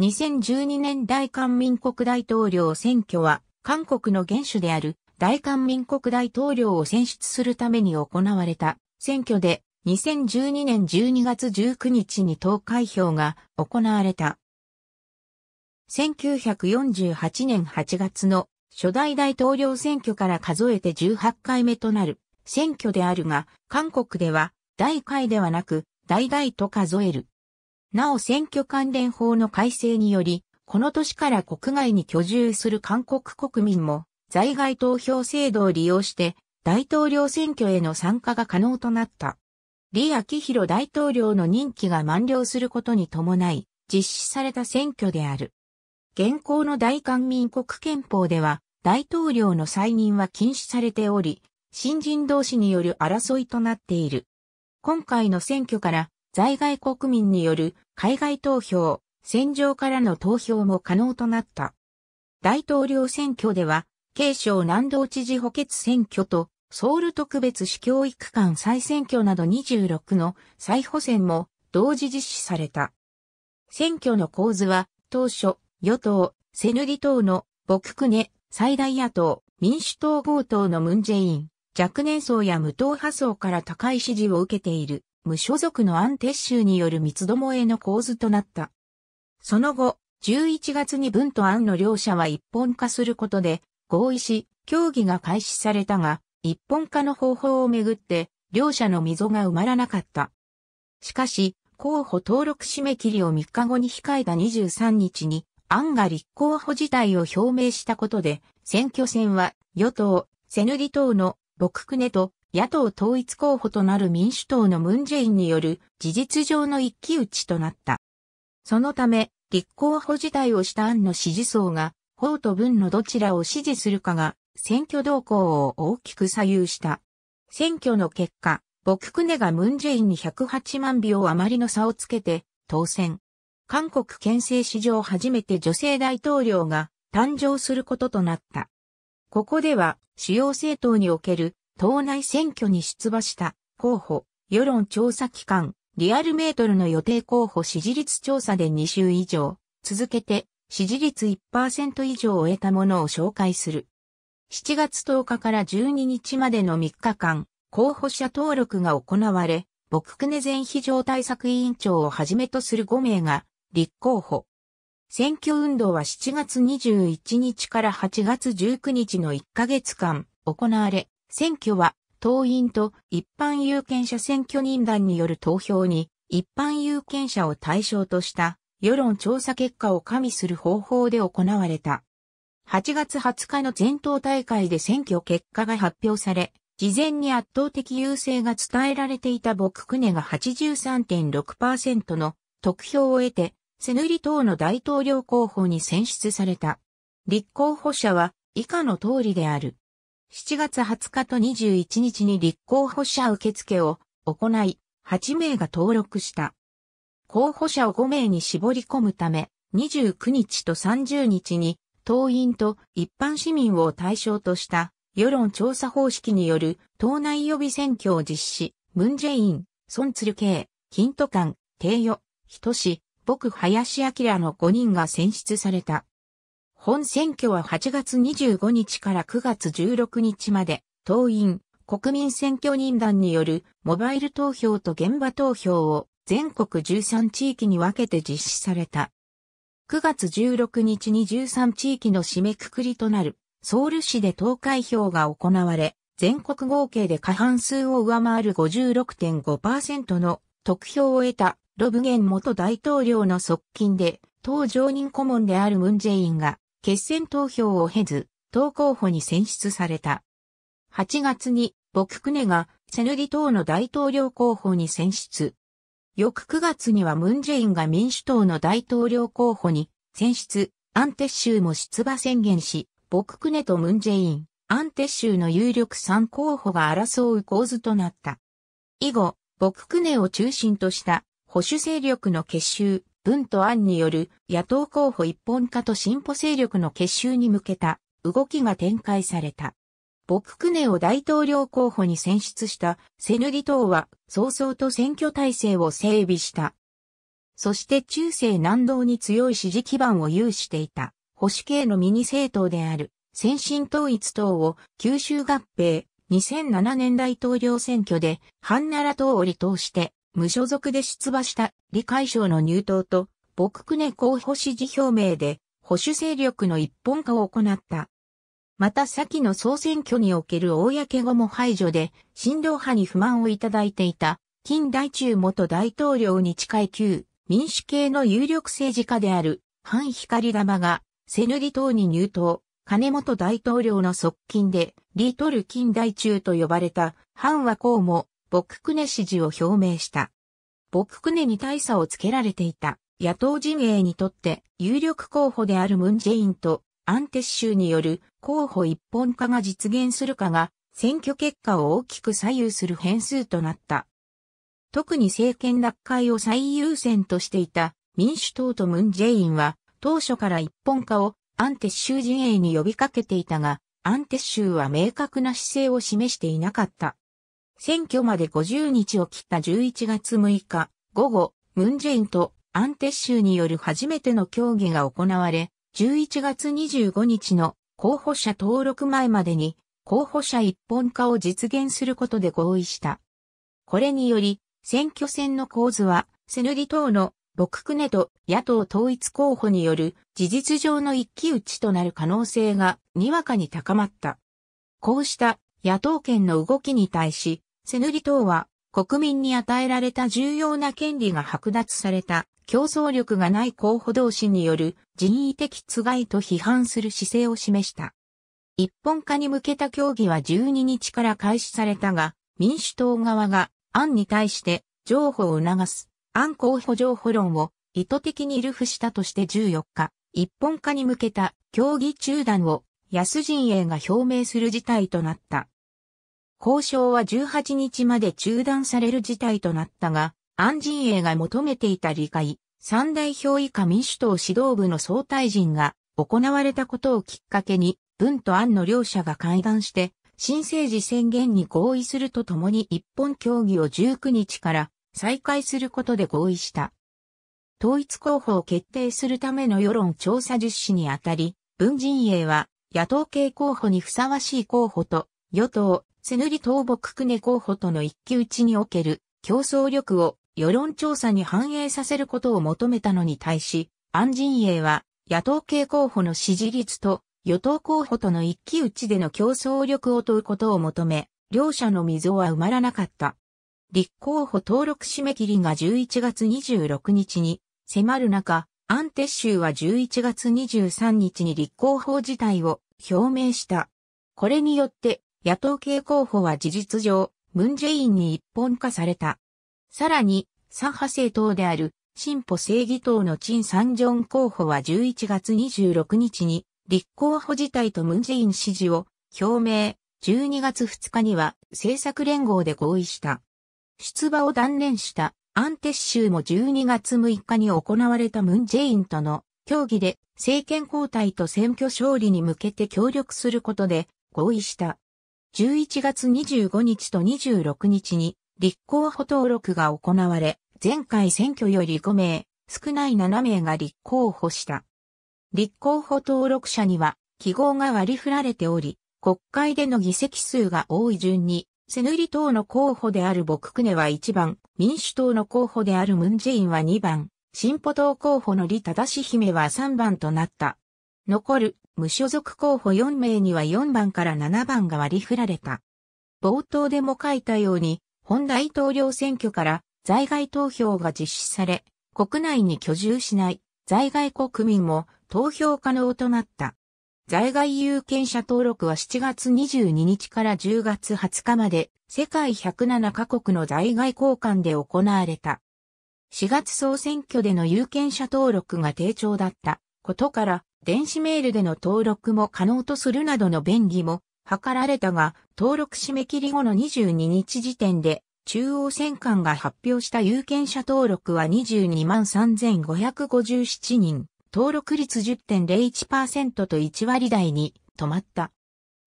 2012年大韓民国大統領選挙は、韓国の元首である大韓民国大統領を選出するために行われた選挙で、2012年12月19日に投開票が行われた。1948年8月の初代大統領選挙から数えて18回目となる選挙であるが、韓国では大会ではなく大々と数える。なお選挙関連法の改正により、この年から国外に居住する韓国国民も、在外投票制度を利用して、大統領選挙への参加が可能となった。李明弘大統領の任期が満了することに伴い、実施された選挙である。現行の大韓民国憲法では、大統領の再任は禁止されており、新人同士による争いとなっている。今回の選挙から在外国民による海外投票、戦場からの投票も可能となった。大統領選挙では、慶省南道知事補欠選挙と、ソウル特別市教育館再選挙など26の再補選も同時実施された。選挙の構図は、当初、与党、セヌリ党のボククネ、最大野党、民主党合党のムンジェイン、若年層や無党派層から高い支持を受けている。無所属のアン・収による三つどもえの構図となった。その後、11月に文とアンの両者は一本化することで合意し、協議が開始されたが、一本化の方法をめぐって、両者の溝が埋まらなかった。しかし、候補登録締め切りを3日後に控えた23日に、アンが立候補自体を表明したことで、選挙戦は与党、セヌリ党のボククネと野党統一候補となる民主党のムンジェインによる事実上の一騎打ちとなった。そのため、立候補自体をした案の支持層が、法と文のどちらを支持するかが、選挙動向を大きく左右した。選挙の結果、ボククネがムンジェインに108万票余りの差をつけて、当選。韓国憲政史上初めて女性大統領が誕生することとなった。ここでは主要政党における党内選挙に出馬した候補、世論調査機関、リアルメートルの予定候補支持率調査で2週以上、続けて支持率1%以上を得たものを紹介する。7月10日から12日までの3日間、候補者登録が行われ、僕クネ前非常対策委員長をはじめとする5名が立候補。選挙運動は7月21日から8月19日の1ヶ月間行われ、選挙は党員と一般有権者選挙人団による投票に一般有権者を対象とした世論調査結果を加味する方法で行われた。8月20日の全党大会で選挙結果が発表され、事前に圧倒的優勢が伝えられていた僕ククネが83.6%の得票を得て、セヌリ党の大統領候補に選出された。立候補者は以下の通りである。7月20日と21日に立候補者受付を行い、8名が登録した。候補者を5名に絞り込むため、29日と30日に、党員と一般市民を対象とした世論調査方式による党内予備選挙を実施、ムンジェイン、ソンツル系、キントカン、テイヨ、ヒトシ、僕林明の5人が選出された。本選挙は8月25日から9月16日まで、党員、国民選挙人団によるモバイル投票と現場投票を全国13地域に分けて実施された。9月16日に13地域の締めくくりとなるソウル市で投開票が行われ、全国合計で過半数を上回る56.5%の得票を得たロブゲン元大統領の側近で、党常任顧問であるムンジェインが決選投票を経ず、党候補に選出された。8月に、ボククネが、セヌギ党の大統領候補に選出。翌9月にはムンジェインが民主党の大統領候補に選出、アンテッシュも出馬宣言し、ボククネとムンジェイン、アンテッシュの有力3候補が争う構図となった。以後、ボククネを中心とした保守勢力の結集、文と案による野党候補一本化と進歩勢力の結集に向けた動きが展開された。ボククネを大統領候補に選出したセヌギ党は早々と選挙体制を整備した。そして中世南道に強い支持基盤を有していた保守系のミニ政党である先進統一党を九州合併2007年大統領選挙でハンナラ党を離党して無所属で出馬した李海賞の入党と、朴槿惠候補支持表明で、保守勢力の一本化を行った。また先の総選挙における公後も排除で、新郎派に不満をいただいていた、近代中元大統領に近い旧民主系の有力政治家である、反光玉が、セヌリ党に入党、金本大統領の側近で、リトル近代中と呼ばれた、反和光も、ククネ支持を表明した。ククネに大差をつけられていた野党陣営にとって有力候補であるムン・ジェインとアンテッシュによる候補一本化が実現するかが選挙結果を大きく左右する変数となった。特に政権奪回を最優先としていた民主党とムン・ジェインは当初から一本化をアンテッシュ陣営に呼びかけていたが、アンテッシュは明確な姿勢を示していなかった。選挙まで50日を切った11月6日、午後、ムンジェインとアンテッシュによる初めての協議が行われ、11月25日の候補者登録前までに候補者一本化を実現することで合意した。これにより、選挙戦の構図は、セヌリ党のボククネと野党統一候補による事実上の一騎打ちとなる可能性がにわかに高まった。こうした野党権の動きに対し、セヌリ党は国民に与えられた重要な権利が剥奪された競争力がない候補同士による人為的つがいと批判する姿勢を示した。一本化に向けた協議は12日から開始されたが、民主党側が案に対して譲歩を促す案候補譲歩論を意図的にルフしたとして14日、一本化に向けた協議中断を安陣営が表明する事態となった。交渉は18日まで中断される事態となったが、アン陣営が求めていた理解、三代表以下民主党指導部の総大陣が行われたことをきっかけに、文と安の両者が会談して、新政治宣言に合意するとともに一本協議を19日から再開することで合意した。統一候補を決定するための世論調査実施にあたり、文陣営は野党系候補にふさわしい候補と与党、セヌリ東北区根候補との一騎打ちにおける競争力を世論調査に反映させることを求めたのに対し、安陣営は野党系候補の支持率と与党候補との一騎打ちでの競争力を問うことを求め、両者の溝は埋まらなかった。立候補登録締め切りが11月26日に迫る中、アンテッシュは11月23日に立候補自体を表明した。これによって野党系候補は事実上、ムンジェインに一本化された。さらに、左派政党である、進歩正義党の陳三ジョン候補は11月26日に、立候補自体とムンジェイン支持を表明、12月2日には政策連合で合意した。出馬を断念したアンテッシュも12月6日に行われたムンジェインとの協議で政権交代と選挙勝利に向けて協力することで合意した。11月25日と26日に立候補登録が行われ、前回選挙より5名、少ない7名が立候補した。立候補登録者には記号が割り振られており、国会での議席数が多い順に、セヌリ党の候補であるボククネは1番、民主党の候補であるムンジェインは2番、進歩党候補のリ・タダシ姫は3番となった。残る無所属候補4名には4番から7番が割り振られた。冒頭でも書いたように、本大統領選挙から在外投票が実施され、国内に居住しない在外国民も投票可能となった。在外有権者登録は7月22日から10月20日まで世界107カ国の在外交換で行われた。4月総選挙での有権者登録が低調だったことから電子メールでの登録も可能とするなどの便宜も図られたが、登録締め切り後の22日時点で、中央選管が発表した有権者登録は22万3557人、登録率10.01%と1割台に止まった。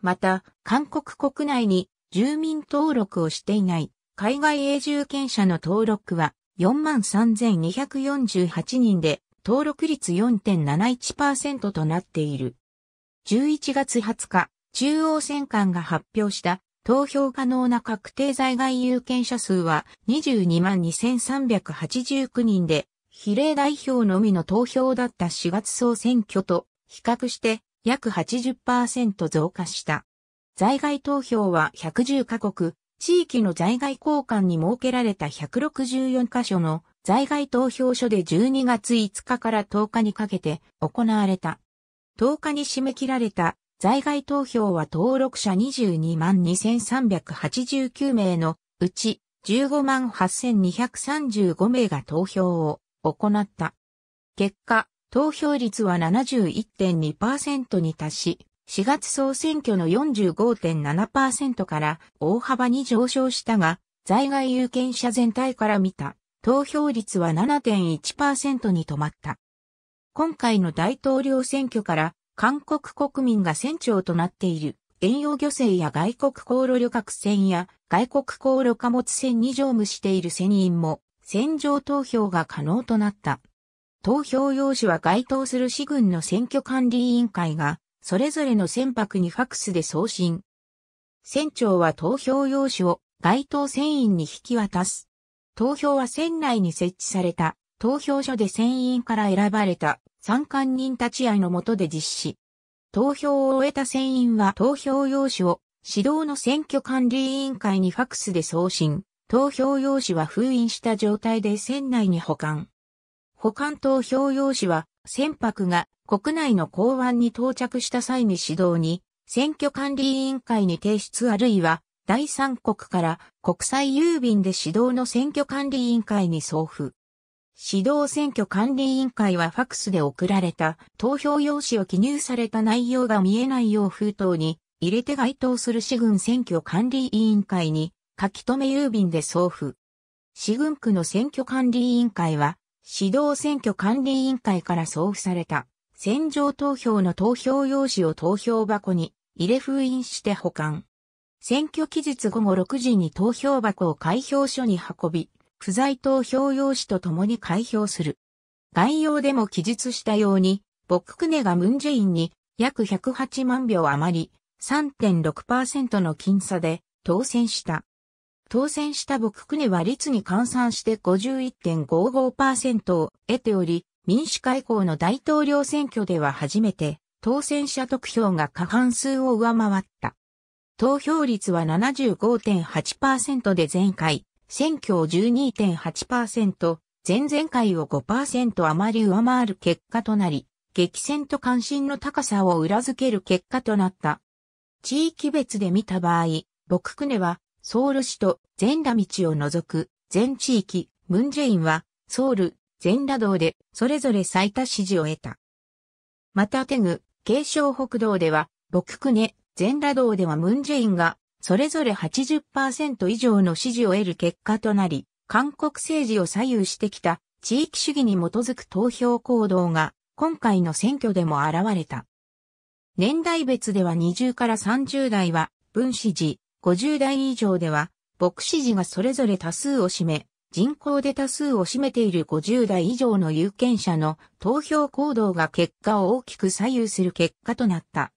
また、韓国国内に住民登録をしていない海外永住権者の登録は4万3248人で登録率4.71%となっている。11月20日、中央選管が発表した投票可能な確定在外有権者数は222,389人で、比例代表のみの投票だった4月総選挙と比較して約80%増加した。在外投票は110カ国、地域の在外交換に設けられた164カ所の在外投票所で12月5日から10日にかけて行われた。10日に締め切られた在外投票は登録者22万2389名のうち15万8235名が投票を行った。結果、投票率は71.2%に達し、4月総選挙の45.7%から大幅に上昇したが、在外有権者全体から見た投票率は7.1%に止まった。今回の大統領選挙から韓国国民が船長となっている遠洋漁船や外国航路旅客船や外国航路貨物船に乗務している船員も船上投票が可能となった。投票用紙は該当する市軍の選挙管理委員会がそれぞれの船舶にファクスで送信。船長は投票用紙を該当船員に引き渡す。投票は船内に設置された投票所で船員から選ばれた参観人立ち会いの下で実施。投票を終えた船員は投票用紙を指導の選挙管理委員会にファクスで送信。投票用紙は封印した状態で船内に保管。保管投票用紙は船舶が国内の港湾に到着した際に指導に選挙管理委員会に提出あるいは第三国から国際郵便で指導の選挙管理委員会に送付。指導選挙管理委員会はファクスで送られた投票用紙を記入された内容が見えないよう封筒に入れて該当する市軍選挙管理委員会に書き留め郵便で送付。市軍区の選挙管理委員会は指導選挙管理委員会から送付された戦場投票の投票用紙を投票箱に入れ封印して保管。選挙期日午後6時に投票箱を開票所に運び、不在投票用紙と共に開票する。概要でも記述したように、ボックネがムンジェインに約108万票余り、3.6%の僅差で当選した。当選したボククネは率に換算して51.55%を得ており、民主化以降の大統領選挙では初めて当選者得票が過半数を上回った。投票率は75.8%で前回、選挙を12.8%、前々回を5%余り上回る結果となり、激戦と関心の高さを裏付ける結果となった。地域別で見た場合、僕ク根は、ソウル市と全羅道を除く全地域、ムンジェインは、ソウル、全羅道で、それぞれ最多支持を得た。またテグ、継承北道では、僕ク根、全羅道ではムンジェインが、それぞれ80%以上の支持を得る結果となり、韓国政治を左右してきた地域主義に基づく投票行動が今回の選挙でも現れた。年代別では20から30代は分支持、50代以上では牧師持がそれぞれ多数を占め、人口で多数を占めている50代以上の有権者の投票行動が結果を大きく左右する結果となった。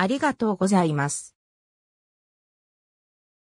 ありがとうございます。